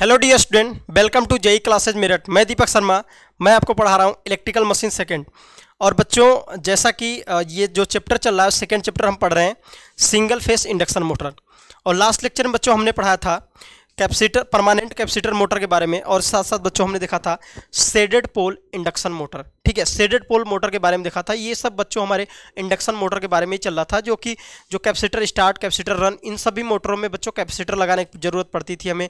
Hello dear student welcome to JE classes Meerut मैं दीपक शर्मा मैं आपको पढ़ा रहा हूँ इलेक्ट्रिकल मशीन सेकेंड और बच्चों जैसा कि ये जो चैप्टर चल रहा है सेकेंड चैप्टर हम पढ़ रहे हैं सिंगल फेस इंडक्शन मोटर और लास्ट लेक्चर में बच्चों हमने पढ़ाया था कैपेसिटर परमानेंट कैपेसिटर मोटर के बारे में और साथ साथ बच्चों हमने देखा था सेडेड पोल इंडक्शन मोटर ठीक है सेडेड पोल मोटर के बारे में देखा था ये सब बच्चों हमारे इंडक्शन मोटर के बारे में ही चल रहा था जो कि जो कैपेसिटर स्टार्ट कैपेसिटर रन इन सभी मोटरों में बच्चों कैपेसिटर लगाने की जरूरत पड़ती थी हमें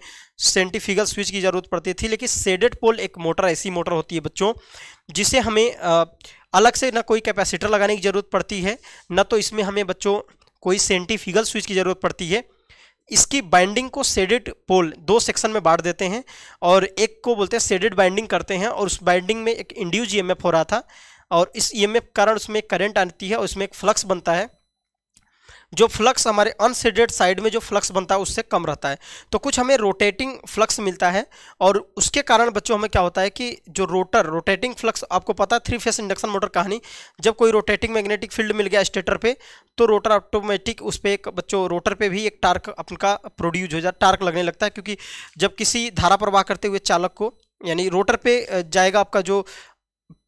सेंटिफिकल स्विच की जरूरत पड़ती थी लेकिन सेडेड पोल एक मोटर ऐसी मोटर होती है बच्चों जिसे हमें अलग से ना कोई कैपेसिटर लगाने की जरूरत पड़ती है ना तो इसमें हमें बच्चों कोई सेंटिफिकल स्विच की जरूरत पड़ती है इसकी बाइंडिंग को सेडेड पोल दो सेक्शन में बांट देते हैं और एक को बोलते हैं सेडेड बाइंडिंग करते हैं और उस बाइंडिंग में एक इंड्यूज ई e हो रहा था और इस ई e कारण उसमें करंट आती है और उसमें एक फ्लक्स बनता है जो फ्लक्स हमारे अनसेडेड साइड में जो फ्लक्स बनता है उससे कम रहता है तो कुछ हमें रोटेटिंग फ्लक्स मिलता है और उसके कारण बच्चों हमें क्या होता है कि जो रोटर रोटेटिंग फ्लक्स आपको पता है थ्री फेस इंडक्शन मोटर कहानी जब कोई रोटेटिंग मैग्नेटिक फील्ड मिल गया स्टेटर पर तो रोटर ऑटोमेटिक उस पर एक बच्चों रोटर पर भी एक टार्क अपना प्रोड्यूस हो जाता टार्क लगने लगता है क्योंकि जब किसी धारा प्रवाह करते हुए चालक को यानी रोटर पे जाएगा आपका जो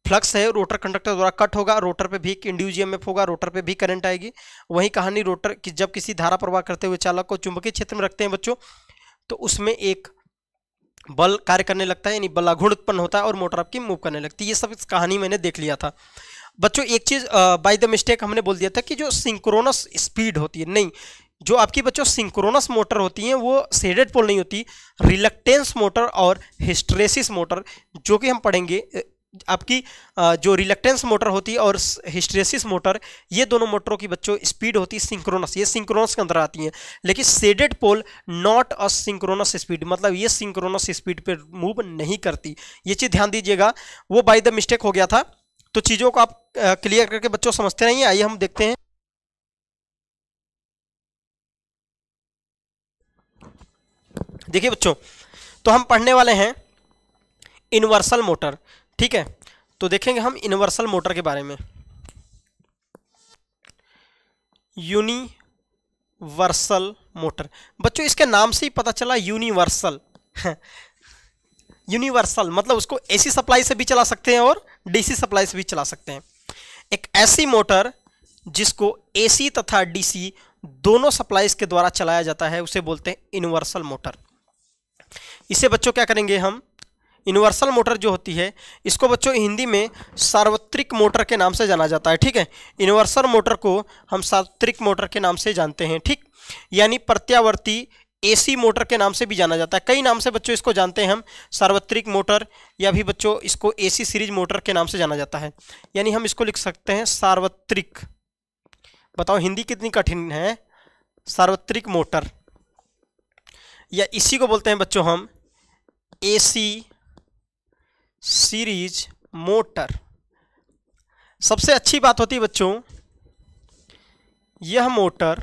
फ्लक्स है रोटर कंडक्टर द्वारा कट होगा रोटर पे भी इंडिविजुअल में होगा रोटर पे भी करंट आएगी वही कहानी रोटर की जब किसी धारा प्रवाह करते हुए चालक को चुंबकीय क्षेत्र में रखते हैं बच्चों तो उसमें एक बल कार्य करने लगता है यानी बल अघुण उत्पन्न होता है और मोटर आपकी मूव करने लगती है ये सब इस कहानी मैंने देख लिया था बच्चों एक चीज़ बाय द मिस्टेक हमने बोल दिया था कि जो सिंक्रोनस स्पीड होती है नहीं जो आपकी बच्चों सिंक्रोनस मोटर होती हैं वो सेडेड पोल नहीं होती रिलक्टेंस मोटर और हिस्ट्रेसिस मोटर जो कि हम पढ़ेंगे आपकी जो रिलेक्टेंस मोटर होती है और हिस्ट्रेसिस मोटर ये दोनों मोटरों की बच्चों स्पीड होती है सिंक्रोनस ये सिंक्रोनस के अंदर आती हैं लेकिन shaded pole not a synchronous speed मतलब ये सिंक्रोनस स्पीड पे मूव नहीं करती ये चीज़ ध्यान दीजिएगा वो बाई द मिस्टेक हो गया था तो चीज़ों को आप क्लियर करके बच्चों समझते नहीं आइए हम देखते हैं देखिए बच्चों तो हम पढ़ने वाले हैं इन्वर्सल मोटर ठीक है तो देखेंगे हम यूनिवर्सल मोटर के बारे में यूनिवर्सल मोटर बच्चों इसके नाम से ही पता चला यूनिवर्सल यूनिवर्सल मतलब उसको एसी सप्लाई से भी चला सकते हैं और डीसी सप्लाई से भी चला सकते हैं एक ऐसी मोटर जिसको एसी तथा डीसी दोनों सप्लाईज के द्वारा चलाया जाता है उसे बोलते हैं यूनिवर्सल मोटर इसे बच्चों क्या करेंगे हम यूनिवर्सल मोटर जो होती है इसको बच्चों हिंदी में सार्वत्रिक मोटर के नाम से जाना जाता है ठीक है यूनिवर्सल मोटर को हम सार्वत्रिक मोटर के नाम से जानते हैं ठीक यानी प्रत्यावर्ती एसी मोटर के नाम से भी जाना जाता है कई नाम से बच्चों इसको जानते हैं हम सार्वत्रिक मोटर या भी बच्चों इसको एसी सीरीज मोटर के नाम से जाना जाता है यानी हम इसको लिख सकते हैं सार्वत्रिक बताओ हिंदी कितनी कठिन है सार्वत्रिक मोटर या इसी को बोलते हैं बच्चों हम एसी सीरीज मोटर सबसे अच्छी बात होती बच्चों यह मोटर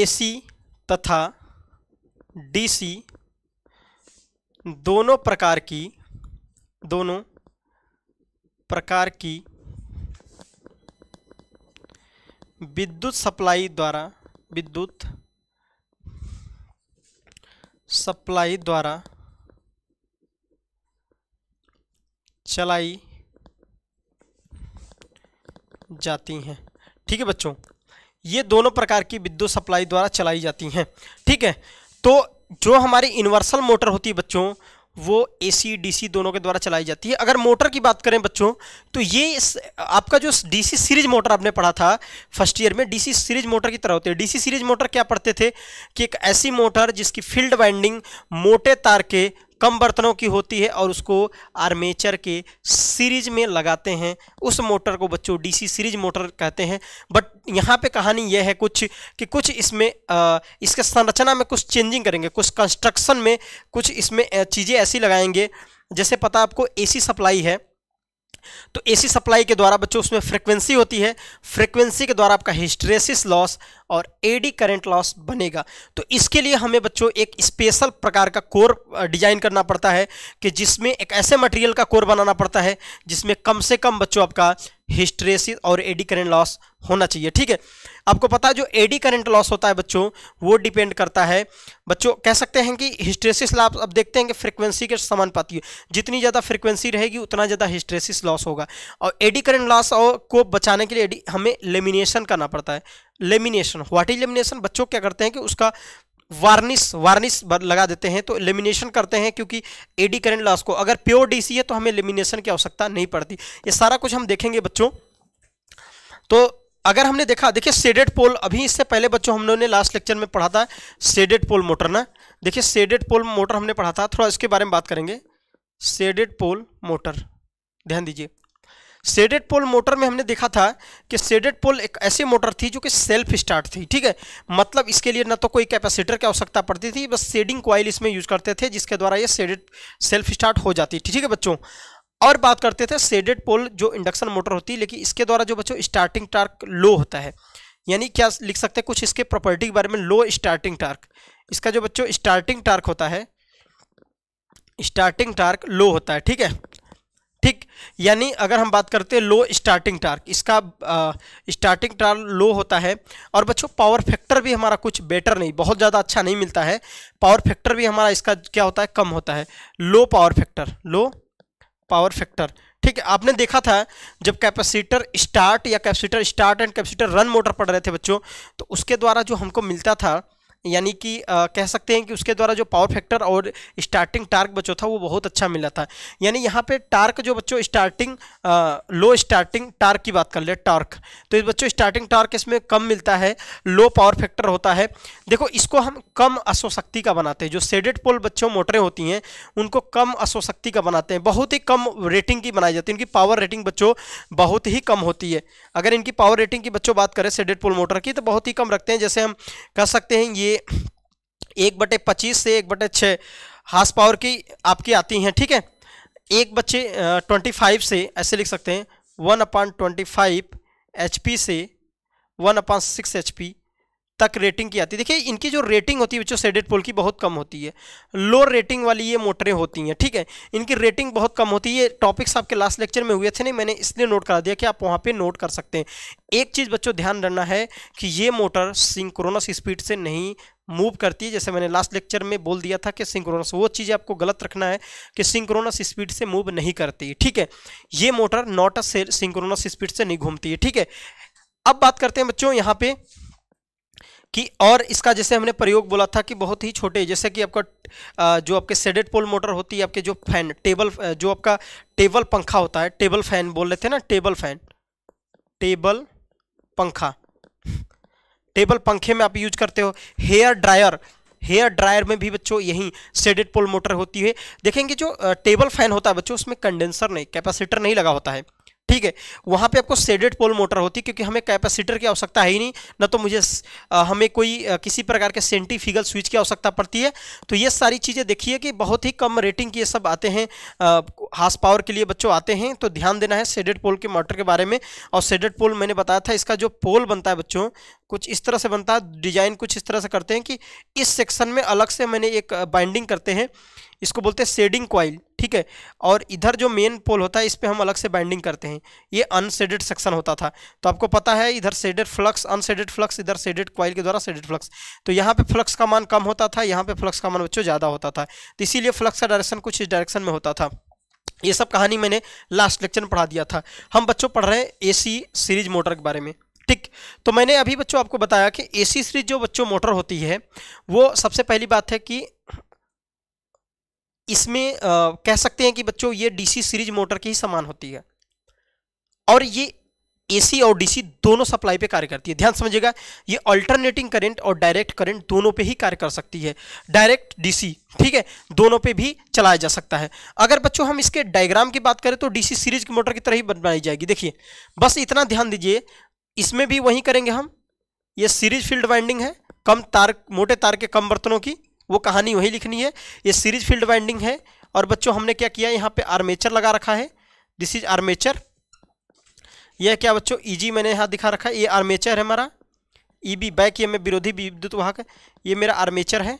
एसी तथा डीसी दोनों प्रकार की दोनों प्रकार की विद्युत सप्लाई द्वारा विद्युत सप्लाई द्वारा चलाई जाती हैं ठीक है बच्चों ये दोनों प्रकार की विद्युत सप्लाई द्वारा चलाई जाती हैं ठीक है तो जो हमारी यूनिवर्सल मोटर होती है बच्चों वो ए सी डी सी दोनों के द्वारा चलाई जाती है अगर मोटर की बात करें बच्चों तो ये आपका जो डी सी सीरीज मोटर आपने पढ़ा था फर्स्ट ईयर में डी सी सीरीज मोटर की तरह होती है डी सी सीरीज मोटर क्या पढ़ते थे कि एक ऐसी मोटर जिसकी फील्ड वाइंडिंग मोटे तार के कम बर्तनों की होती है और उसको आर्मेचर के सीरीज में लगाते हैं उस मोटर को बच्चों डीसी सीरीज मोटर कहते हैं बट यहाँ पे कहानी यह है कुछ कि कुछ इसमें इसके संरचना में कुछ चेंजिंग करेंगे कुछ कंस्ट्रक्शन में कुछ इसमें चीज़ें ऐसी लगाएंगे जैसे पता आपको एसी सप्लाई है तो एसी सप्लाई के द्वारा बच्चों उसमें फ्रिक्वेंसी होती है फ्रिक्वेंसी के द्वारा आपका हिस्ट्रेसिस लॉस और एडी करंट लॉस बनेगा तो इसके लिए हमें बच्चों एक स्पेशल प्रकार का कोर डिजाइन करना पड़ता है कि जिसमें एक ऐसे मटेरियल का कोर बनाना पड़ता है जिसमें कम से कम बच्चों आपका हिस्ट्रेसिस और एडी करेंट लॉस होना चाहिए ठीक है आपको पता है जो एडी करंट लॉस होता है बच्चों वो डिपेंड करता है बच्चों कह सकते हैं कि हिस्ट्रेसिस लॉस अब देखते हैं कि फ्रीक्वेंसी के समान पाती है जितनी ज़्यादा फ्रीक्वेंसी रहेगी उतना ज़्यादा हिस्ट्रेसिस लॉस होगा और एडी करंट लॉस को बचाने के लिए एडी हमें लेमिनेशन करना पड़ता है लेमिनेशन व्हाट इज लेमिनेशन बच्चों क्या करते हैं कि उसका वार्निश वार्निश लगा देते हैं तो एलिमिनेशन करते हैं क्योंकि एडी करंट लॉस को अगर प्योर डीसी है तो हमें एलिमिनेशन की आवश्यकता नहीं पड़ती ये सारा कुछ हम देखेंगे बच्चों तो अगर हमने देखा देखिए सेडेड पोल अभी इससे पहले बच्चों हम ने लास्ट लेक्चर में पढ़ा था सेडेड पोल मोटर ना देखिए सेडेड पोल मोटर हमने पढ़ा था थोड़ा इसके बारे में बात करेंगे सेडेड पोल मोटर ध्यान दीजिए सेडेड पोल मोटर में हमने देखा था कि सेडेड पोल एक ऐसी मोटर थी जो कि सेल्फ स्टार्ट थी ठीक है मतलब इसके लिए ना तो कोई कैपेसिटर की आवश्यकता पड़ती थी बस सेडिंग क्वाइल इसमें यूज करते थे जिसके द्वारा ये सेडेड सेल्फ स्टार्ट हो जाती थी ठीक है बच्चों और बात करते थे सेडेड पोल जो इंडक्शन मोटर होती है लेकिन इसके द्वारा जो बच्चों स्टार्टिंग टार्क लो होता है यानी क्या लिख सकते हैं कुछ इसके प्रॉपर्टी के बारे में लो स्टार्टिंग टार्क इसका जो बच्चों स्टार्टिंग टार्क होता है स्टार्टिंग टार्क लो होता है ठीक है ठीक यानी अगर हम बात करते हैं लो स्टार्टिंग टार्क इसका स्टार्टिंग टार्क लो होता है और बच्चों पावर फैक्टर भी हमारा कुछ बेटर नहीं बहुत ज़्यादा अच्छा नहीं मिलता है पावर फैक्टर भी हमारा इसका क्या होता है कम होता है low power factor low power factor ठीक है आपने देखा था जब कैपेसिटर स्टार्ट या capacitor start and capacitor run motor पढ़ रहे थे बच्चों तो उसके द्वारा जो हमको मिलता था यानी कि कह सकते हैं कि उसके द्वारा जो पावर फैक्टर और स्टार्टिंग टार्क बच्चों था वो बहुत अच्छा मिला था यानी यहाँ पे टार्क जो बच्चों स्टार्टिंग लो स्टार्टिंग टार्क की बात कर ले टार्क तो इस बच्चों स्टार्टिंग टार्क इसमें कम मिलता है लो पावर फैक्टर होता है देखो इसको हम कम अशोशक्ति का बनाते हैं जो सेडेड पोल बच्चों मोटरें होती हैं उनको कम अशोशक्ति का बनाते हैं बहुत ही कम रेटिंग की बनाई जाती है इनकी पावर रेटिंग बच्चों बहुत ही कम होती है अगर इनकी पावर रेटिंग की बच्चों बात करें सेडेड पोल मोटर की तो बहुत ही कम रखते हैं जैसे हम कह सकते हैं ये एक बटे पच्चीस से एक बटे छः हाउस पावर की आपकी आती हैं ठीक है थीके? एक बच्चे ट्वेंटी फाइव से ऐसे लिख सकते हैं one upon twenty five H P से one upon six H P तक रेटिंग की आती है देखिए इनकी जो रेटिंग होती है बच्चों सेडेड पोल की बहुत कम होती है लो रेटिंग वाली ये मोटरें होती हैं ठीक है इनकी रेटिंग बहुत कम होती है ये टॉपिक्स आपके लास्ट लेक्चर में हुए थे नहीं मैंने इसलिए नोट करा दिया कि आप वहाँ पर नोट कर सकते हैं एक चीज़ बच्चों ध्यान रखना है कि ये मोटर सिंक्रोनस स्पीड से नहीं मूव करती है जैसे मैंने लास्ट लेक्चर में बोल दिया था कि सिंक्रोनस वो चीज़ आपको गलत रखना है कि सिंक्रोनस स्पीड से मूव नहीं करती ठीक है ये motor not a synchronous speed से नहीं घूमती है ठीक है अब बात करते हैं बच्चों यहाँ पे कि और इसका जैसे हमने प्रयोग बोला था कि बहुत ही छोटे जैसे कि आपका जो आपके सेडेड पोल मोटर होती है आपके जो फैन टेबल जो आपका टेबल पंखा होता है टेबल फैन बोल रहे थे ना टेबल फैन टेबल पंखा टेबल पंखे में आप यूज करते हो हेयर ड्रायर हेयर ड्रायर में भी बच्चों यही सेडेड पोल मोटर होती है देखेंगे जो टेबल फैन होता है बच्चों उसमें कंडेंसर नहीं कैपेसिटर नहीं लगा होता है ठीक है वहाँ पे आपको सेडेड पोल मोटर होती है क्योंकि हमें कैपेसिटर की आवश्यकता है ही नहीं ना तो मुझे आ, हमें कोई आ, किसी प्रकार के सेंटीफिगल स्विच की आवश्यकता पड़ती है तो ये सारी चीज़ें देखिए कि बहुत ही कम रेटिंग की ये सब आते हैं हास पावर के लिए बच्चों आते हैं तो ध्यान देना है सेडेड पोल के मोटर के बारे में और सेडेड पोल मैंने बताया था इसका जो पोल बनता है बच्चों कुछ इस तरह से बनता है डिजाइन कुछ इस तरह से करते हैं कि इस सेक्शन में अलग से मैंने एक बाइंडिंग करते हैं इसको बोलते हैं सेडिंग क्वाइल ठीक है और इधर जो मेन पोल होता है इस पर हम अलग से बाइंडिंग करते हैं ये अनसेडेड सेक्शन होता था तो आपको पता है इधर सेडेड फ्लक्स अनसेडेड फ्लक्स इधर सेडेड क्वाइल के द्वारा सेडेड फ्लक्स तो यहाँ पे फ्लक्स का मान कम होता था यहाँ पे फ्लक्स का मान बच्चों ज़्यादा होता था तो इसीलिए फ्लक्स का डायरेक्शन कुछ इस डायरेक्शन में होता था ये सब कहानी मैंने लास्ट लेक्चर में पढ़ा दिया था हम बच्चों पढ़ रहे हैं सी सीरीज मोटर के बारे में ठीक तो मैंने अभी बच्चों आपको बताया कि सी सीरीज जो बच्चों मोटर होती है वो सबसे पहली बात है कि इसमें आ, कह सकते हैं कि बच्चों ये डीसी सीरीज मोटर के ही समान होती है और ये एसी और डीसी दोनों सप्लाई पे कार्य करती है ध्यान समझिएगा ये अल्टरनेटिंग करंट और डायरेक्ट करंट दोनों पे ही कार्य कर सकती है डायरेक्ट डीसी ठीक है दोनों पे भी चलाया जा सकता है अगर बच्चों हम इसके डायग्राम की बात करें तो डीसी सीरीज की मोटर की तरह ही बनाई जाएगी देखिए बस इतना ध्यान दीजिए इसमें भी वही करेंगे हम ये सीरीज फील्ड वाइंडिंग है कम तार मोटे तार के कम बर्तनों की वो कहानी वही लिखनी है ये सीरीज फील्ड वाइंडिंग है और बच्चों हमने क्या किया यहाँ पे आर्मेचर लगा रखा है दिस इज आर्मेचर यह क्या बच्चों ईजी e मैंने यहाँ दिखा रखा है ये आर्मेचर है हमारा ई बी बैक ये मैं विरोधी विद्युत वाहक ये मेरा आर्मेचर है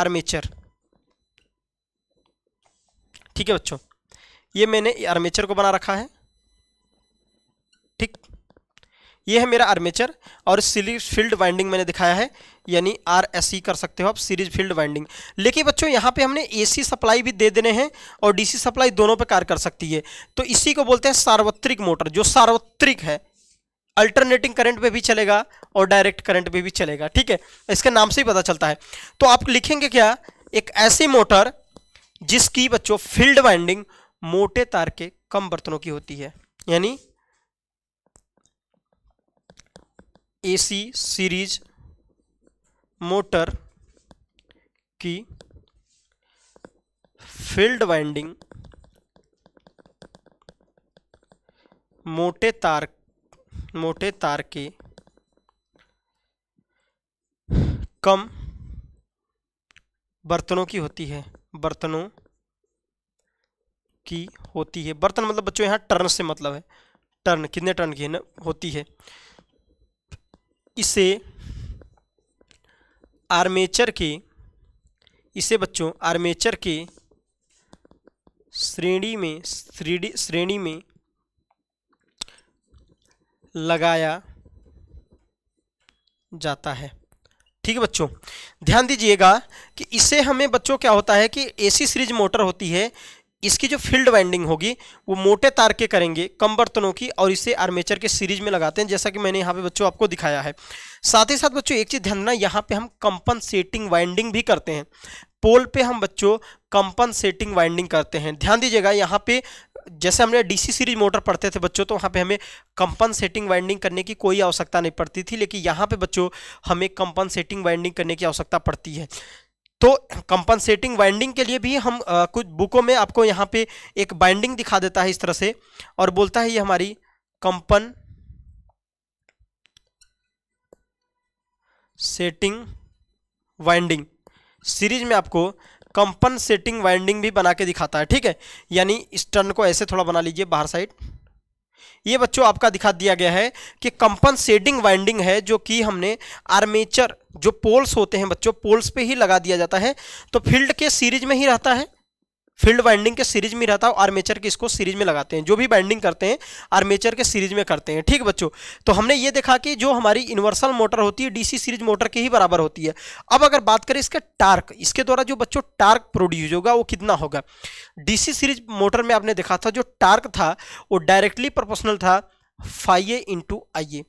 आर्मेचर ठीक है बच्चों ये मैंने आर्मेचर को बना रखा है ठीक ये है मेरा आर्मेचर और सिली फील्ड वाइंडिंग मैंने दिखाया है यानी आर एस कर सकते हो आप सीरीज फील्ड वाइंडिंग लेकिन बच्चों यहाँ पे हमने एसी सप्लाई भी दे देने हैं और डीसी सप्लाई दोनों पे कार्य कर सकती है तो इसी को बोलते हैं सार्वत्रिक मोटर जो सार्वत्रिक है अल्टरनेटिंग करंट पे भी चलेगा और डायरेक्ट करंट पे भी चलेगा ठीक है इसके नाम से ही पता चलता है तो आप लिखेंगे क्या एक ऐसी मोटर जिसकी बच्चों फील्ड वाइंडिंग मोटे तार के कम बर्तनों की होती है यानी एसी सीरीज मोटर की फील्ड वाइंडिंग मोटे तार मोटे तार के कम बर्तनों की होती है बर्तनों की होती है बर्तन मतलब बच्चों यहाँ टर्न से मतलब है टर्न कितने टर्न की है न होती है इसे आर्मेचर की इसे बच्चों आर्मेचर के श्रेणी में श्रेणी श्रेणी में लगाया जाता है ठीक है बच्चों ध्यान दीजिएगा कि इसे हमें बच्चों क्या होता है कि एसी सीरीज मोटर होती है इसकी जो फील्ड वाइंडिंग होगी वो मोटे तार के करेंगे कम बर्तनों की और इसे आर्मेचर के सीरीज में लगाते हैं जैसा कि मैंने यहाँ पे बच्चों आपको दिखाया है साथ ही साथ बच्चों एक चीज़ ध्यान देना यहाँ पे हम कंपन सेटिंग वाइंडिंग भी करते हैं पोल पे हम बच्चों कंपनसेटिंग वाइंडिंग करते हैं ध्यान दीजिएगा यहाँ पे जैसे हमने डीसी सीरीज मोटर पढ़ते थे बच्चों तो वहाँ पे हमें कंपनसेटिंग वाइंडिंग करने की कोई आवश्यकता नहीं पड़ती थी लेकिन यहाँ पे बच्चों हमें कंपनसेटिंग वाइंडिंग करने की आवश्यकता पड़ती है तो कंपनसेटिंग बाइंडिंग के लिए भी हम आ, कुछ बुकों में आपको यहाँ पे एक बाइंडिंग दिखा देता है इस तरह से और बोलता है ये हमारी कंपन सेटिंग वाइंडिंग सीरीज में आपको कंपन सेटिंग वाइंडिंग भी बना के दिखाता है ठीक है यानी इस टर्न को ऐसे थोड़ा बना लीजिए बाहर साइड ये बच्चों आपका दिखा दिया गया है कि कंपन सेडिंग वाइंडिंग है जो कि हमने आर्मेचर जो पोल्स होते हैं बच्चों पोल्स पे ही लगा दिया जाता है तो फील्ड के सीरीज में ही रहता है फील्ड बाइंडिंग के सीरीज में रहता है आर्मेचर के इसको सीरीज में लगाते हैं जो भी बाइंडिंग करते हैं आर्मेचर के सीरीज में करते हैं ठीक बच्चों तो हमने ये देखा कि जो हमारी यूनिवर्सल मोटर होती है डीसी सीरीज मोटर के ही बराबर होती है अब अगर बात करें इसके टार्क इसके द्वारा जो बच्चों टार्क प्रोड्यूस होगा वो कितना होगा डीसी सीरीज मोटर में आपने देखा था जो टार्क था वो डायरेक्टली प्रोपोर्शनल था phi into I a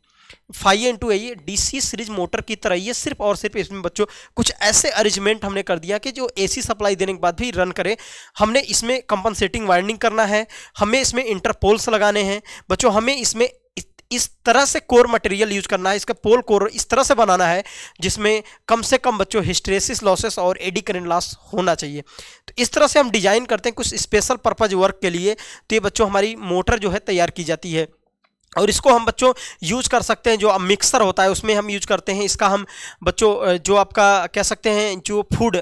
five into ये डीसी सीरीज मोटर की तरह ये सिर्फ और सिर्फ इसमें बच्चों कुछ ऐसे अरेंजमेंट हमने कर दिया कि जो एसी सप्लाई देने के बाद भी रन करे हमने इसमें कंपनसेटिंग वाइंडिंग करना है हमें इसमें इंटरपोल्स लगाने हैं बच्चों हमें इसमें इस तरह से कोर मटेरियल यूज करना है इसका पोल कोर इस तरह से बनाना है जिसमें कम से कम बच्चों हिस्ट्रेसिस लॉसेस और एडी करेंट लॉस होना चाहिए तो इस तरह से हम डिजाइन करते हैं कुछ स्पेशल पर्पज वर्क के लिए तो ये बच्चों हमारी मोटर जो है तैयार की जाती है और इसको हम बच्चों यूज कर सकते हैं जो मिक्सर होता है उसमें हम यूज करते हैं इसका हम बच्चों जो आपका कह सकते हैं जो फूड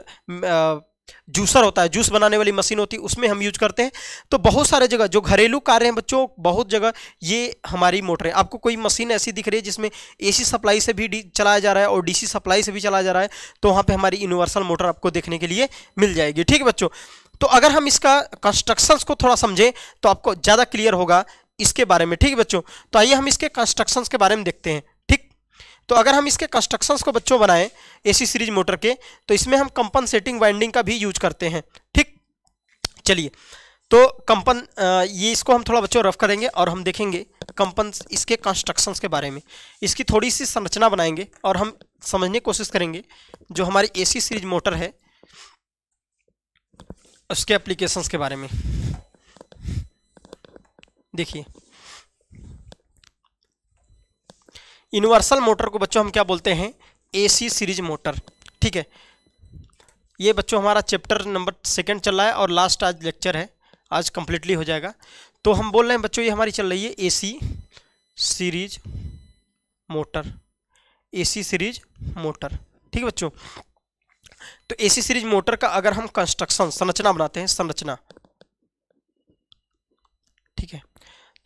जूसर होता है जूस बनाने वाली मशीन होती है उसमें हम यूज करते हैं तो बहुत सारे जगह जो घरेलू कार्य हैं बच्चों बहुत जगह ये हमारी मोटरें आपको कोई मशीन ऐसी दिख रही है जिसमें एसी सप्लाई से भी चलाया जा रहा है और डीसी सप्लाई से भी चलाया जा रहा है तो वहाँ पर हमारी यूनिवर्सल मोटर आपको देखने के लिए मिल जाएगी ठीक है बच्चों तो अगर हम इसका कंस्ट्रक्शंस को थोड़ा समझें तो आपको ज़्यादा क्लियर होगा इसके बारे में ठीक है बच्चों तो आइए हम इसके कंस्ट्रक्शन के बारे में देखते हैं ठीक तो अगर हम इसके कंस्ट्रक्शंस को बच्चों बनाए ए सीरीज मोटर के तो इसमें हम कंपनसेटिंग वाइंडिंग का भी यूज करते हैं ठीक चलिए तो कंपन ये इसको हम थोड़ा बच्चों रफ करेंगे और हम देखेंगे कंपन इसके कंस्ट्रक्शंस के बारे में इसकी थोड़ी सी संरचना बनाएंगे और हम समझने की कोशिश करेंगे जो हमारी एसी सीरीज मोटर है उसके एप्लीकेशंस के बारे में देखिए यूनिवर्सल मोटर को बच्चों हम क्या बोलते हैं एसी सीरीज मोटर ठीक है ये बच्चों हमारा चैप्टर नंबर सेकंड चल रहा है और लास्ट आज लेक्चर है आज कंप्लीटली हो जाएगा तो हम बोल रहे हैं बच्चों ये हमारी चल रही है AC series motor AC series motor ठीक है बच्चों तो एसी सीरीज मोटर का अगर हम कंस्ट्रक्शन संरचना बनाते हैं संरचना ठीक है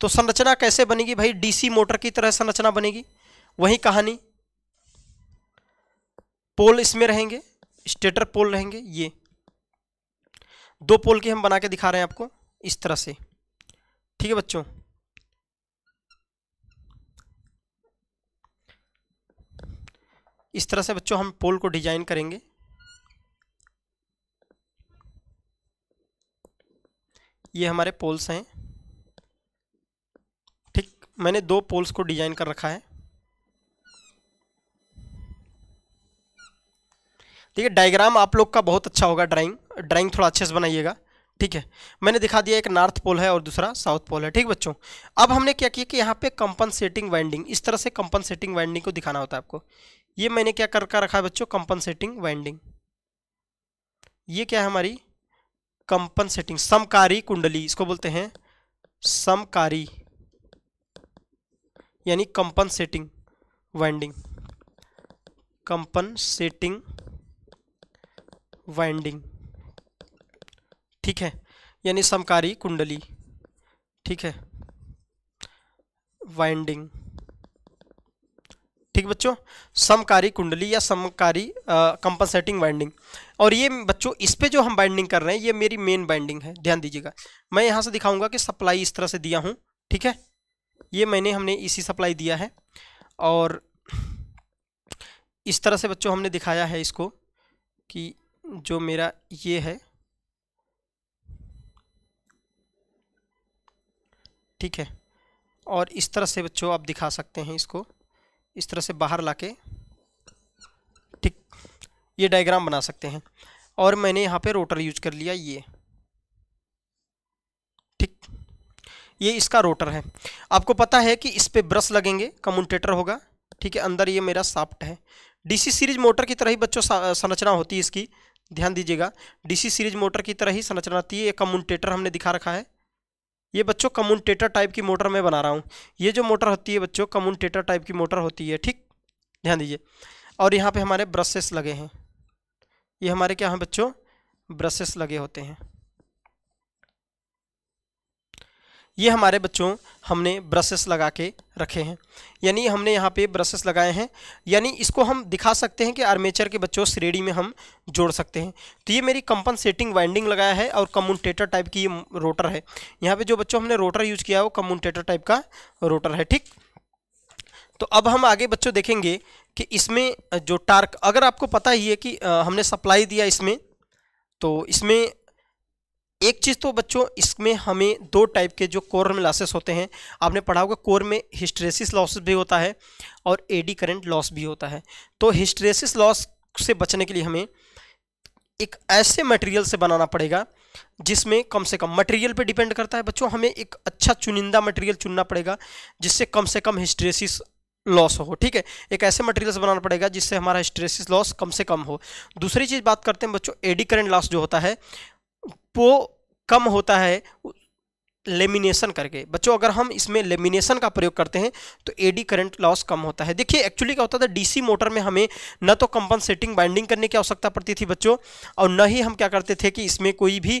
तो संरचना कैसे बनेगी भाई डीसी मोटर की तरह संरचना बनेगी वही कहानी पोल इसमें रहेंगे स्टेटर पोल रहेंगे ये दो पोल की हम बना के दिखा रहे हैं आपको इस तरह से ठीक है बच्चों इस तरह से बच्चों हम पोल को डिजाइन करेंगे ये हमारे पोल्स हैं मैंने दो पोल्स को डिजाइन कर रखा है ठीक है डायग्राम आप लोग का बहुत अच्छा होगा ड्राइंग ड्राइंग थोड़ा अच्छे से बनाइएगा ठीक है मैंने दिखा दिया एक नॉर्थ पोल है और दूसरा साउथ पोल है ठीक बच्चों अब हमने क्या किया कि यहाँ पे कंपनसेटिंग वाइंडिंग इस तरह से कंपनसेटिंग वाइंडिंग को दिखाना होता है आपको ये मैंने क्या कर कर रखा है बच्चों कंपनसेटिंग वाइंडिंग ये क्या है हमारी कंपनसेटिंग समकारी कुंडली इसको बोलते हैं समकारी यानी कंपनसेटिंग वाइंडिंग कंपनसेटिंग वाइंडिंग ठीक है यानी समकारी कुंडली ठीक है वाइंडिंग ठीक बच्चों समकारी कुंडली या समकारी कंपनसेटिंग वाइंडिंग और ये बच्चों इस पे जो हम बाइंडिंग कर रहे हैं ये मेरी मेन बाइंडिंग है ध्यान दीजिएगा मैं यहां से दिखाऊंगा कि सप्लाई इस तरह से दिया हूं ठीक है ये मैंने हमने इसी सप्लाई दिया है और इस तरह से बच्चों हमने दिखाया है इसको कि जो मेरा ये है ठीक है और इस तरह से बच्चों आप दिखा सकते हैं इसको इस तरह से बाहर लाके ठीक ये डायग्राम बना सकते हैं और मैंने यहाँ पे रोटर यूज कर लिया ये ठीक ये इसका रोटर है आपको पता है कि इस पर ब्रश लगेंगे कम्यूटेटर होगा ठीक है अंदर ये मेरा साफ्ट है डीसी सीरीज मोटर की तरह ही बच्चों संरचना होती है इसकी ध्यान दीजिएगा डीसी सीरीज मोटर की तरह ही संरचना होती है ये कम्यूटेटर हमने दिखा रखा है ये बच्चों कम्यूटेटर टाइप की मोटर मैं बना रहा हूँ ये जो मोटर होती है बच्चों कम्यूटेटर टाइप की मोटर होती है ठीक ध्यान दीजिए और यहाँ पर हमारे ब्रशेस लगे हैं ये हमारे क्या हैं बच्चों ब्रशेस लगे होते हैं ये हमारे बच्चों हमने ब्रशेस लगा के रखे हैं यानी हमने यहाँ पे ब्रशेस लगाए हैं यानी इसको हम दिखा सकते हैं कि आर्मेचर के बच्चों श्रेणी में हम जोड़ सकते हैं तो ये मेरी कंपनसेटिंग वाइंडिंग लगाया है और कम्यूनटेटर टाइप की ये रोटर है यहाँ पे जो बच्चों हमने रोटर यूज़ किया है वो कम्यूनटेटर टाइप का रोटर है ठीक तो अब हम आगे बच्चों देखेंगे कि इसमें जो टार्क अगर आपको पता ही है कि हमने सप्लाई दिया इसमें तो इसमें एक चीज़ तो बच्चों इसमें हमें दो टाइप के जो कोर में लॉसेस होते हैं आपने पढ़ा होगा कोर में हिस्ट्रेसिस लॉसेस भी होता है और एडी करंट लॉस भी होता है तो हिस्ट्रेसिस लॉस से बचने के लिए हमें एक ऐसे मटेरियल से बनाना पड़ेगा जिसमें कम से कम मटेरियल पे डिपेंड करता है बच्चों हमें एक अच्छा चुनिंदा मटेरियल चुनना पड़ेगा जिससे कम से कम हिस्ट्रेसिस लॉस हो ठीक है एक ऐसे मटेरियल से बनाना पड़ेगा जिससे हमारा हिस्ट्रेसिस लॉस कम से कम हो दूसरी चीज़ बात करते हैं बच्चों एडी करंट लॉस जो होता है वो कम होता है लेमिनेशन करके बच्चों अगर हम इसमें लेमिनेशन का प्रयोग करते हैं तो एडी करंट लॉस कम होता है देखिए एक्चुअली क्या होता था डीसी मोटर में हमें न तो कंपनसेटिंग बाइंडिंग करने की आवश्यकता पड़ती थी बच्चों और न ही हम क्या करते थे कि इसमें कोई भी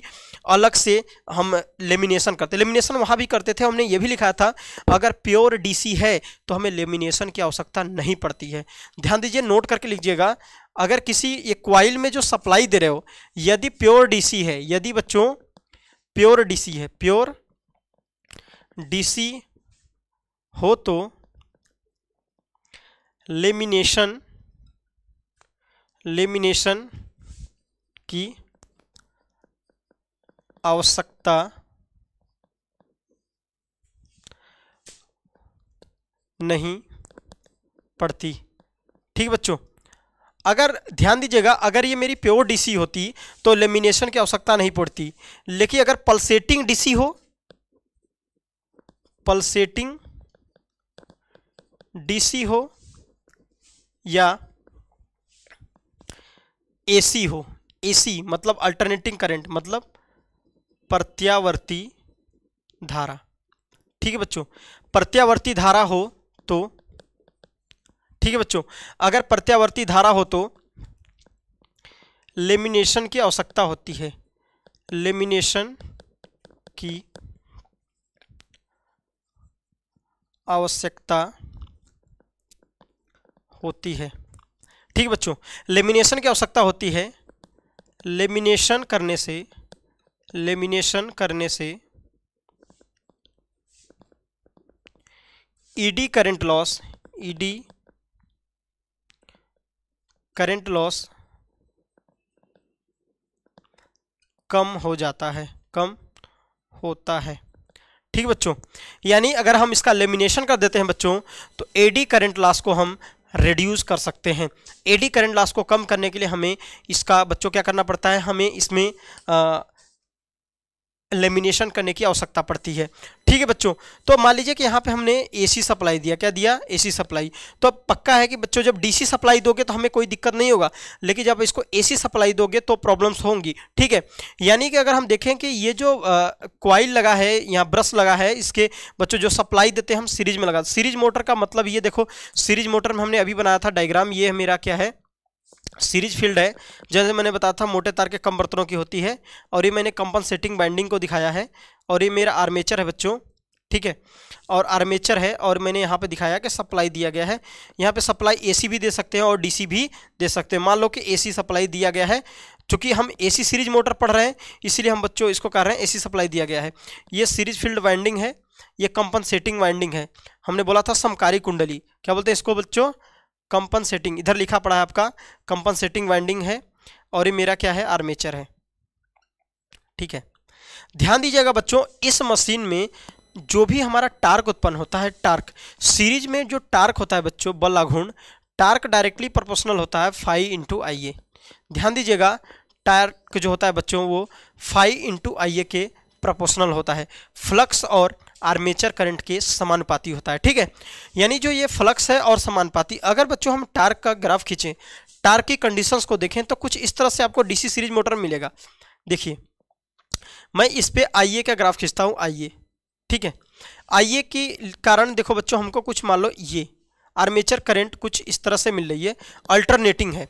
अलग से हम लेमिनेशन करते लेमिनेशन वहाँ भी करते थे हमने ये भी लिखा था अगर प्योर डी है तो हमें लेमिनेशन की आवश्यकता नहीं पड़ती है ध्यान दीजिए नोट करके लीजिएगा अगर किसी एक क्वाइल में जो सप्लाई दे रहे हो यदि प्योर डी है यदि बच्चों प्योर डीसी है प्योर डीसी हो तो लेमिनेशन लेमिनेशन की आवश्यकता नहीं पड़ती ठीक बच्चों अगर ध्यान दीजिएगा अगर ये मेरी प्योर डीसी होती तो लेमिनेशन की आवश्यकता नहीं पड़ती लेकिन अगर पल्सेटिंग डीसी हो पल्सेटिंग डीसी हो या एसी हो एसी मतलब अल्टरनेटिंग करंट मतलब प्रत्यावर्ती धारा ठीक है बच्चों प्रत्यावर्ती धारा हो तो ठीक है बच्चों अगर प्रत्यावर्ती धारा हो तो लेमिनेशन की आवश्यकता होती है लेमिनेशन की आवश्यकता होती है ठीक है बच्चों लेमिनेशन की आवश्यकता होती है लेमिनेशन करने से लेमिनेशन करने से eddy current loss eddy current loss कम हो जाता है कम होता है ठीक बच्चों यानी अगर हम इसका लेमिनेशन कर देते हैं बच्चों तो एडी करंट लॉस को हम रिड्यूस कर सकते हैं एडी करंट लॉस को कम करने के लिए हमें इसका बच्चों क्या करना पड़ता है हमें इसमें आ, लेमिनेशन करने की आवश्यकता पड़ती है ठीक है बच्चों तो मान लीजिए कि यहाँ पे हमने एसी सप्लाई दिया क्या दिया एसी सप्लाई तो अब पक्का है कि बच्चों जब डीसी सप्लाई दोगे तो हमें कोई दिक्कत नहीं होगा लेकिन जब इसको एसी सप्लाई दोगे तो प्रॉब्लम्स होंगी ठीक है यानी कि अगर हम देखें कि ये जो क्वाइल लगा है यहाँ ब्रश लगा है इसके बच्चों जो सप्लाई देते हैं हम सीरीज में लगा सीरीज मोटर का मतलब ये देखो सीरीज मोटर में हमने अभी बनाया था डायग्राम ये मेरा क्या है सीरीज फील्ड है जैसे मैंने बताया था मोटे तार के कम बर्तनों की होती है और ये मैंने कंपनसेटिंग बाइंडिंग को दिखाया है और ये मेरा आर्मेचर है बच्चों ठीक है और आर्मेचर है और मैंने यहाँ पे दिखाया कि सप्लाई दिया गया है यहाँ पे सप्लाई एसी भी दे सकते हैं और डीसी भी दे सकते हैं मान लो कि एसी सप्लाई दिया गया है चूँकि हम एसी सीरीज मोटर पढ़ रहे हैं इसीलिए हम बच्चों इसको कह रहे हैं एसी सप्लाई दिया गया है ये सीरीज फील्ड वाइंडिंग है ये कंपनसेटिंग वाइंडिंग है हमने बोला था समकारी कुंडली क्या बोलते हैं इसको बच्चों कंपनसेटिंग इधर लिखा पड़ा है आपका कंपनसेटिंग वाइंडिंग है और ये मेरा क्या है आर्मेचर है ठीक है ध्यान दीजिएगा बच्चों इस मशीन में जो भी हमारा टार्क उत्पन्न होता है टार्क सीरीज में जो टार्क होता है बच्चों बल आघूर्ण टार्क डायरेक्टली प्रोपोर्शनल होता है फाइव इंटू आई ए ध्यान दीजिएगा टार्क जो होता है बच्चों वो फाइव इंटू आई ए के प्रोपोर्शनल होता है फ्लक्स और आर्मेचर करंट के समानुपाती होता है ठीक है यानी जो ये फ्लक्स है और समानुपाती अगर बच्चों हम टार्क का ग्राफ खींचें टार्क की कंडीशंस को देखें तो कुछ इस तरह से आपको डीसी सीरीज मोटर मिलेगा देखिए मैं इस पर आई का ग्राफ खींचता हूँ आई ठीक है आई के कारण देखो बच्चों हमको कुछ मान लो ये आर्मेचर करंट कुछ इस तरह से मिल रही है अल्टरनेटिंग है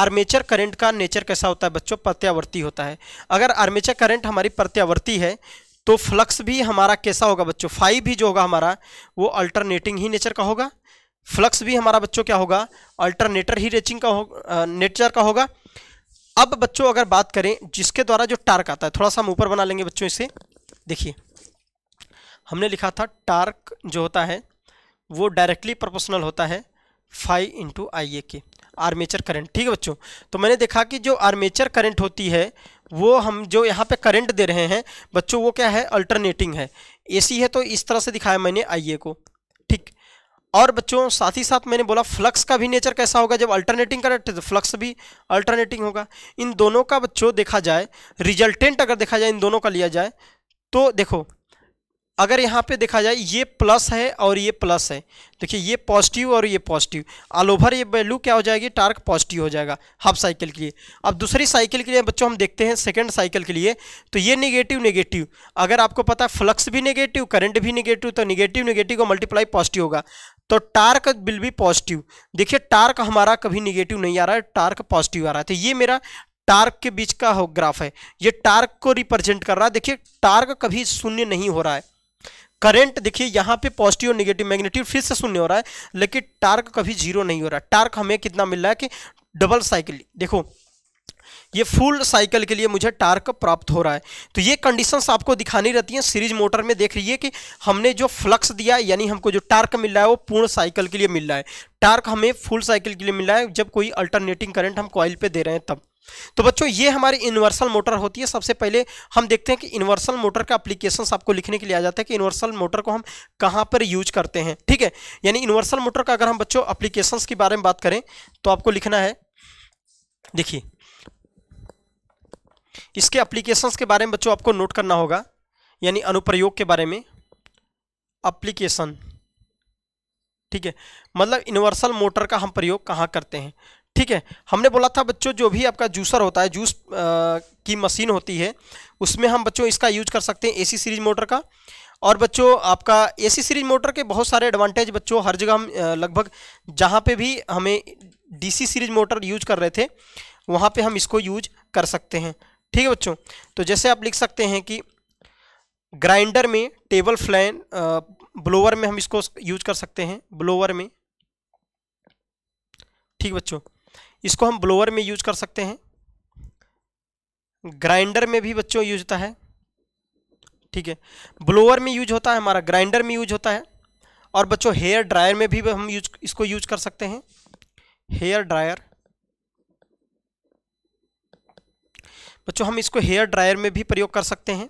आर्मेचर करंट का नेचर कैसा होता है बच्चों प्रत्यावर्ती होता है अगर आर्मेचर करंट हमारी प्रत्यावर्ती है तो फ्लक्स भी हमारा कैसा होगा बच्चों फाइव भी जो होगा हमारा वो अल्टरनेटिंग ही नेचर का होगा फ्लक्स भी हमारा बच्चों क्या होगा अल्टरनेटर ही रेचिंग का हो नेचर का होगा अब बच्चों अगर बात करें जिसके द्वारा जो टार्क आता है थोड़ा सा हम ऊपर बना लेंगे बच्चों इसे देखिए हमने लिखा था टार्क जो होता है वो डायरेक्टली प्रोपोर्शनल होता है फाइव इंटू आई ए के आर्मेचर करंट ठीक है बच्चों तो मैंने देखा कि जो आर्मेचर करंट होती है वो हम जो यहाँ पे करंट दे रहे हैं बच्चों वो क्या है अल्टरनेटिंग है एसी है तो इस तरह से दिखाया मैंने आईए को ठीक और बच्चों साथ ही साथ मैंने बोला फ्लक्स का भी नेचर कैसा होगा जब अल्टरनेटिंग करंट है तो फ्लक्स भी अल्टरनेटिंग होगा इन दोनों का बच्चों देखा जाए रिजल्टेंट अगर देखा जाए इन दोनों का लिया जाए तो देखो अगर यहाँ पे देखा जाए ये प्लस है और ये प्लस है देखिए ये पॉजिटिव और ये पॉजिटिव ऑल ओवर ये वैल्यू क्या हो जाएगी टार्क पॉजिटिव हो जाएगा हाफ साइकिल के लिए अब दूसरी साइकिल के लिए बच्चों हम देखते हैं सेकेंड साइकिल के लिए तो ये निगेटिव नेगेटिव अगर आपको पता है फ्लक्स भी निगेटिव करंट भी निगेटिव तो निगेटिव निगेटिव को मल्टीप्लाई पॉजिटिव होगा तो टार्क विल भी पॉजिटिव देखिए टार्क हमारा कभी निगेटिव नहीं आ रहा है टार्क पॉजिटिव आ रहा है तो ये मेरा टार्क के बीच का हो ग्राफ है ये टार्क को रिप्रेजेंट कर रहा है देखिए टार्क कभी शून्य नहीं हो रहा है करंट देखिए यहाँ पे पॉजिटिव और निगेटिव मैग्नेटिव फिर से शून्य हो रहा है लेकिन टार्क कभी जीरो नहीं हो रहा टार्क हमें कितना मिल रहा है कि डबल साइकिल देखो ये फुल साइकिल के लिए मुझे टार्क प्राप्त हो रहा है तो ये कंडीशंस आपको दिखानी रहती हैं सीरीज मोटर में देख रही है कि हमने जो फ्लक्स दिया है यानी हमको जो टार्क मिल रहा है वो पूर्ण साइकिल के लिए मिल रहा है टार्क हमें फुल साइकिल के लिए मिल रहा है जब कोई अल्टरनेटिंग करंट हम कॉइल पे दे रहे हैं तब तो बच्चों ये हमारी यूनिवर्सल मोटर होती है सबसे पहले हम देखते हैं कि यूनिवर्सल मोटर का अप्लीकेशन आपको लिखने के लिए आ जाता है कि यूनिवर्सल मोटर को हम कहाँ पर यूज करते हैं ठीक है यानी यूनिवर्सल मोटर का अगर हम बच्चों अप्लीकेशन के बारे में बात करें तो आपको लिखना है देखिए इसके अप्लीकेशन के बारे में बच्चों आपको नोट करना होगा यानी अनुप्रयोग के बारे में अप्लीकेशन ठीक है मतलब यूनिवर्सल मोटर का हम प्रयोग कहाँ करते हैं ठीक है हमने बोला था बच्चों जो भी आपका जूसर होता है जूस आ, की मशीन होती है उसमें हम बच्चों इसका यूज कर सकते हैं एसी सीरीज मोटर का और बच्चों आपका एसी सीरीज मोटर के बहुत सारे एडवांटेज बच्चों हर जगह हम लगभग जहाँ पे भी हमें डीसी सीरीज मोटर यूज कर रहे थे वहाँ पे हम इसको यूज कर सकते हैं ठीक है बच्चों तो जैसे आप लिख सकते हैं कि ग्राइंडर में टेबल फ्लैन ब्लोवर में हम इसको यूज कर सकते हैं ब्लोवर में ठीक बच्चों इसको हम ब्लोअर में यूज कर सकते हैं ग्राइंडर में भी बच्चों यूज होता है ठीक है ब्लोअर में यूज होता है हमारा ग्राइंडर में यूज होता है और बच्चों हेयर ड्रायर में भी हम यूज इसको यूज कर सकते हैं हेयर ड्रायर बच्चों हम इसको हेयर ड्रायर में भी प्रयोग कर सकते हैं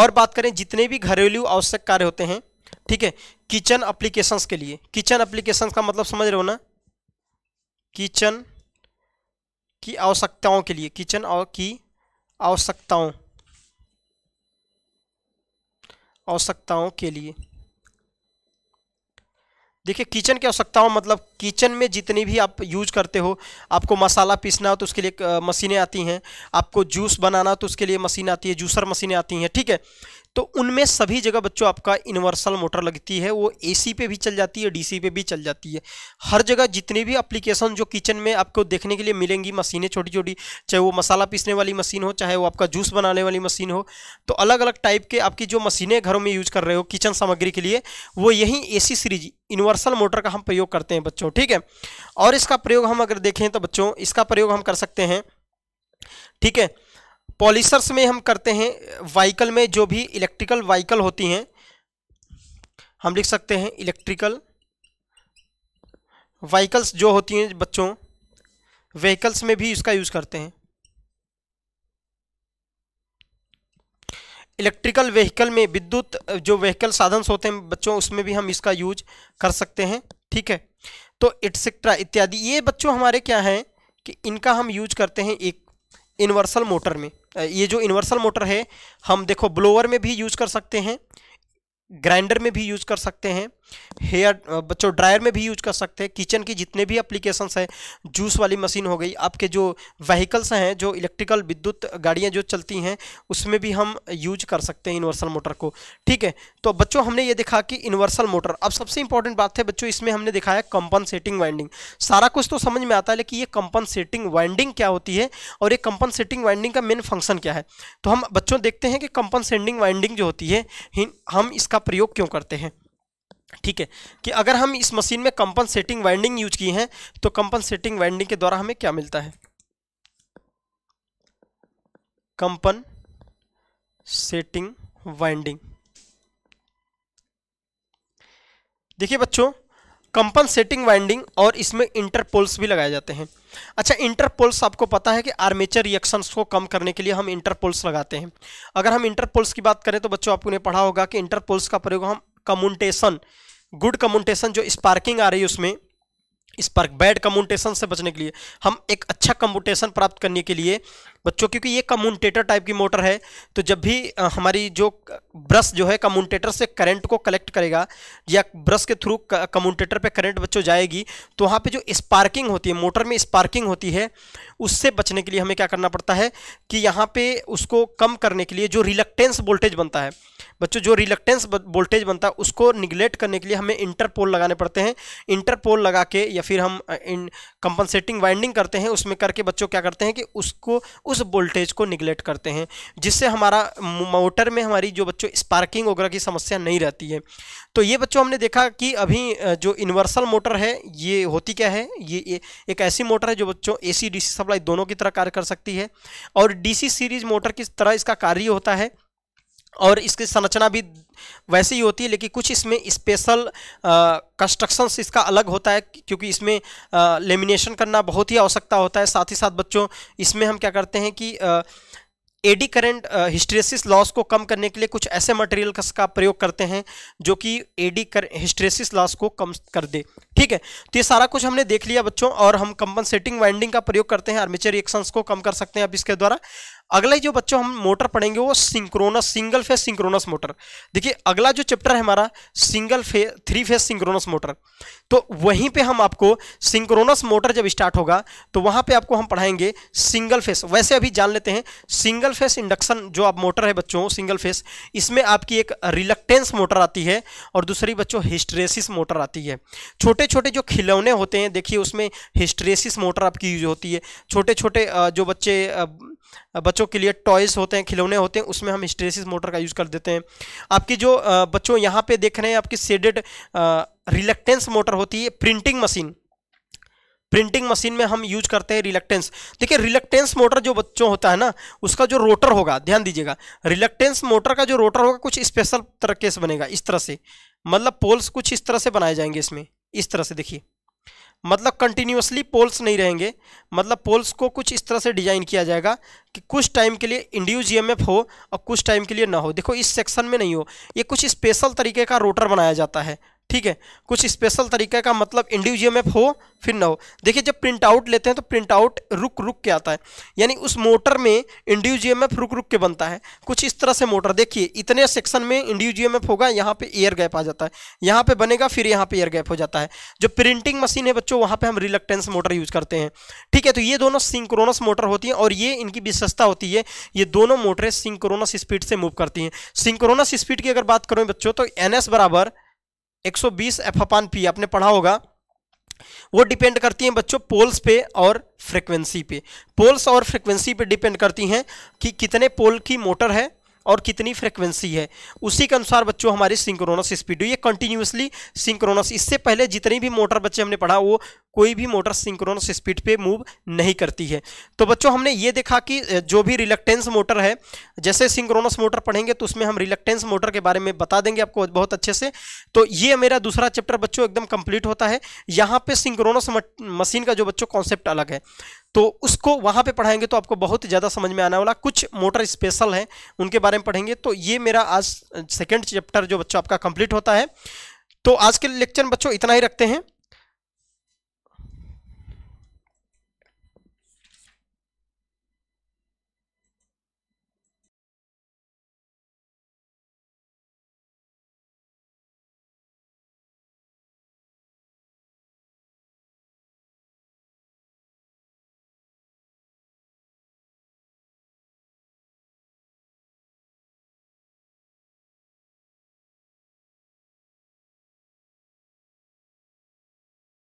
और बात करें जितने भी घरेलू आवश्यक कार्य होते हैं ठीक है किचन अप्लीकेशंस के लिए किचन अप्लीकेशंस का मतलब समझ रहे हो ना किचन की आवश्यकताओं के लिए किचन और की आवश्यकताओं आवश्यकताओं के लिए देखिए किचन की आवश्यकताओं मतलब किचन में जितनी भी आप यूज करते हो आपको मसाला पीसना हो तो उसके लिए मशीनें आती हैं आपको जूस बनाना हो तो उसके लिए मशीन आती है जूसर मशीनें आती हैं ठीक है तो उनमें सभी जगह बच्चों आपका इन्वर्सल मोटर लगती है वो एसी पे भी चल जाती है डीसी पे भी चल जाती है हर जगह जितनी भी अप्लीकेशन जो किचन में आपको देखने के लिए मिलेंगी मशीनें छोटी छोटी चाहे वो मसाला पीसने वाली मशीन हो चाहे वो आपका जूस बनाने वाली मशीन हो तो अलग अलग टाइप के आपकी जो मशीनें घरों में यूज कर रहे हो किचन सामग्री के लिए वो यही ए सीरीज यूनिवर्सल मोटर का हम प्रयोग करते हैं बच्चों ठीक है और इसका प्रयोग हम अगर देखें तो बच्चों इसका प्रयोग हम कर सकते हैं ठीक है पॉलिशर्स में हम करते हैं वाइकल में जो भी इलेक्ट्रिकल वाइकल होती हैं हम लिख सकते हैं इलेक्ट्रिकल वाइकल्स जो होती हैं बच्चों व्हीकल्स में भी इसका यूज़ करते हैं इलेक्ट्रिकल व्हीकल में विद्युत जो व्हीकल साधन होते हैं बच्चों उसमें भी हम इसका यूज कर सकते हैं ठीक है तो एटसेट्रा इत्यादि ये बच्चों हमारे क्या हैं कि इनका हम यूज करते हैं एक इन्वर्सल मोटर में ये जो इन्वर्सल मोटर है हम देखो ब्लोअर में भी यूज़ कर सकते हैं ग्राइंडर में भी यूज कर सकते हैं हेयर बच्चों ड्रायर में भी यूज कर सकते हैं किचन की जितने भी एप्लीकेशंस हैं जूस वाली मशीन हो गई आपके जो व्हीकल्स हैं जो इलेक्ट्रिकल विद्युत गाड़ियां जो चलती हैं उसमें भी हम यूज कर सकते हैं यूनिवर्सल मोटर को ठीक है तो बच्चों हमने ये देखा कि इन्वर्सल मोटर अब सबसे इंपॉर्टेंट बात है बच्चों इसमें हमने दिखाया कंपनसेटिंग वाइंडिंग सारा कुछ तो समझ में आता है लेकिन ये कंपनसेटिंग वाइंडिंग क्या होती है और ये कंपनसेटिंग वाइंडिंग का मेन फंक्शन क्या है तो हम बच्चों देखते हैं कि कंपनसेटिंग वाइंडिंग जो होती है हम इसका इसका प्रयोग क्यों करते हैं ठीक है कि अगर हम इस मशीन में कंपनसेटिंग वाइंडिंग यूज किए हैं तो कंपनसेटिंग वाइंडिंग के द्वारा हमें क्या मिलता है कंपन सेटिंग वाइंडिंग देखिए बच्चों कंपनसेटिंग वाइंडिंग और इसमें इंटरपोल्स भी लगाए जाते हैं अच्छा इंटरपोल्स आपको पता है कि आर्मेचर रिएक्शंस को कम करने के लिए हम इंटरपोल्स लगाते हैं अगर हम इंटरपोल्स की बात करें तो बच्चों आपको ने पढ़ा होगा कि इंटरपोल्स का प्रयोग हम कम्युनटेशन गुड कम्युनटेशन जो स्पार्किंग आ रही है उसमें इस पर बैड कम्यूटेशन से बचने के लिए हम एक अच्छा कम्यूटेशन प्राप्त करने के लिए बच्चों क्योंकि ये कम्यूटेटर टाइप की मोटर है तो जब भी हमारी जो ब्रश जो है कम्यूटेटर से करंट को कलेक्ट करेगा या ब्रश के थ्रू कम्यूटेटर पे करंट बच्चों जाएगी तो वहाँ पे जो स्पार्किंग होती है मोटर में स्पार्किंग होती है उससे बचने के लिए हमें क्या करना पड़ता है कि यहाँ पर उसको कम करने के लिए जो रिलक्टेंस वोल्टेज बनता है बच्चों जो रिलक्टेंस वोल्टेज बनता है उसको निगलेक्ट करने के लिए हमें इंटरपोल लगाने पड़ते हैं इंटरपोल लगा के या फिर हम इन कंपनसेटिंग वाइंडिंग करते हैं उसमें करके बच्चों क्या करते हैं कि उसको उस वोल्टेज को निगलेक्ट करते हैं जिससे हमारा मोटर में हमारी जो बच्चों स्पार्किंग वगैरह की समस्या नहीं रहती है तो ये बच्चों हमने देखा कि अभी जो यूनिवर्सल मोटर है ये होती क्या है ये एक ऐसी मोटर है जो बच्चों एसी डीसी सप्लाई दोनों की तरह कार्य कर सकती है और डीसी सीरीज मोटर की तरह इसका कार्य होता है और इसकी संरचना भी वैसे ही होती है लेकिन कुछ इसमें स्पेशल कंस्ट्रक्शन इसका अलग होता है क्योंकि इसमें आ, लेमिनेशन करना बहुत ही आवश्यकता होता है साथ ही साथ बच्चों इसमें हम क्या करते हैं कि आ, एडी करंट हिस्ट्रेसिस लॉस को कम करने के लिए कुछ ऐसे मटेरियल का प्रयोग करते हैं जो कि एडी कर हिस्ट्रेसिस लॉस को कम कर दे ठीक है तो ये सारा कुछ हमने देख लिया बच्चों और हम कंपनसेटिंग वाइंडिंग का प्रयोग करते हैं आर्मेचर रिएक्शंस को कम कर सकते हैं अब इसके द्वारा अगला जो बच्चों हम मोटर पढ़ेंगे वो synchronous single phase synchronous motor देखिए अगला जो चैप्टर है हमारा सिंगल फे थ्री फेस सिंक्रोनस मोटर तो वहीं पे हम आपको सिंक्रोनस मोटर जब स्टार्ट होगा तो वहाँ पे आपको हम पढ़ाएंगे सिंगल फेस वैसे अभी जान लेते हैं सिंगल फेस इंडक्शन जो आप मोटर है बच्चों सिंगल फेस इसमें आपकी एक रिलक्टेंस मोटर आती है और दूसरी बच्चों हिस्ट्रेसिस मोटर आती है छोटे छोटे जो खिलौने होते हैं देखिए उसमें हिस्ट्रेसिस मोटर आपकी यूज होती है छोटे छोटे जो बच्चे बच्चों के लिए टॉयज़ होते हैं खिलौने होते हैं उसमें हम स्ट्रेसिस मोटर का यूज़ कर देते हैं आपकी जो बच्चों यहाँ पे देख रहे हैं आपकी सेडेड रिलेक्टेंस मोटर होती है प्रिंटिंग मशीन प्रिंटिंग मशीन में हम यूज करते हैं रिलेक्टेंस देखिए रिलेक्टेंस मोटर जो बच्चों होता है ना उसका जो रोटर होगा ध्यान दीजिएगा रिलेक्टेंस मोटर का जो रोटर होगा कुछ स्पेशल तरीके से बनेगा इस तरह से मतलब पोल्स कुछ इस तरह से बनाए जाएंगे इसमें इस तरह से देखिए मतलब कंटिन्यूसली पोल्स नहीं रहेंगे मतलब पोल्स को कुछ इस तरह से डिजाइन किया जाएगा कि कुछ टाइम के लिए इंड्यूज ईएमएफ हो और कुछ टाइम के लिए ना हो देखो इस सेक्शन में नहीं हो ये कुछ स्पेशल तरीके का रोटर बनाया जाता है ठीक है कुछ स्पेशल तरीके का मतलब इंडिविजुअल में हो फिर ना हो देखिए जब प्रिंट आउट लेते हैं तो प्रिंट आउट रुक रुक के आता है यानी उस मोटर में इंडिविजुअल में रुक रुक के बनता है कुछ इस तरह से मोटर देखिए इतने सेक्शन में इंडिविजुअल में होगा यहाँ पे एयर गैप आ जाता है यहाँ पे बनेगा फिर यहाँ पे एयर गैप हो जाता है जो प्रिंटिंग मशीन है बच्चों वहाँ पर हम रिलक्टेंस मोटर यूज करते हैं ठीक है तो ये दोनों सिंक्रोनस मोटर होती हैं और ये इनकी विशेषता होती है ये दोनों मोटरें सिंक्रोनस स्पीड से मूव करती हैं सिंक्रोनस स्पीड की अगर बात करूँ बच्चों तो एन बराबर 120 एफ अपान पी आपने पढ़ा होगा वो डिपेंड करती हैं बच्चों पोल्स पे और फ्रिक्वेंसी पे पोल्स और फ्रिक्वेंसी पे डिपेंड करती हैं कि कितने पोल की मोटर है और कितनी फ्रिक्वेंसी है उसी के अनुसार बच्चों हमारी सिंक्रोनस स्पीड ये कंटिन्यूसली सिंक्रोनस इससे पहले जितनी भी मोटर बच्चे हमने पढ़ा वो कोई भी मोटर सिंक्रोनस स्पीड पे मूव नहीं करती है तो बच्चों हमने ये देखा कि जो भी रिलक्टेंस मोटर है जैसे सिंक्रोनस मोटर पढ़ेंगे तो उसमें हम रिलक्टेंस मोटर के बारे में बता देंगे आपको बहुत अच्छे से तो ये मेरा दूसरा चैप्टर बच्चों एकदम कंप्लीट होता है यहाँ पे सिंक्रोनस मशीन का जो बच्चों कॉन्सेप्ट अलग है तो उसको वहाँ पे पढ़ाएंगे तो आपको बहुत ज़्यादा समझ में आने वाला कुछ मोटर स्पेशल हैं उनके बारे में पढ़ेंगे तो ये मेरा आज सेकेंड चैप्टर जो बच्चों आपका कंप्लीट होता है तो आज के लेक्चर बच्चों इतना ही रखते हैं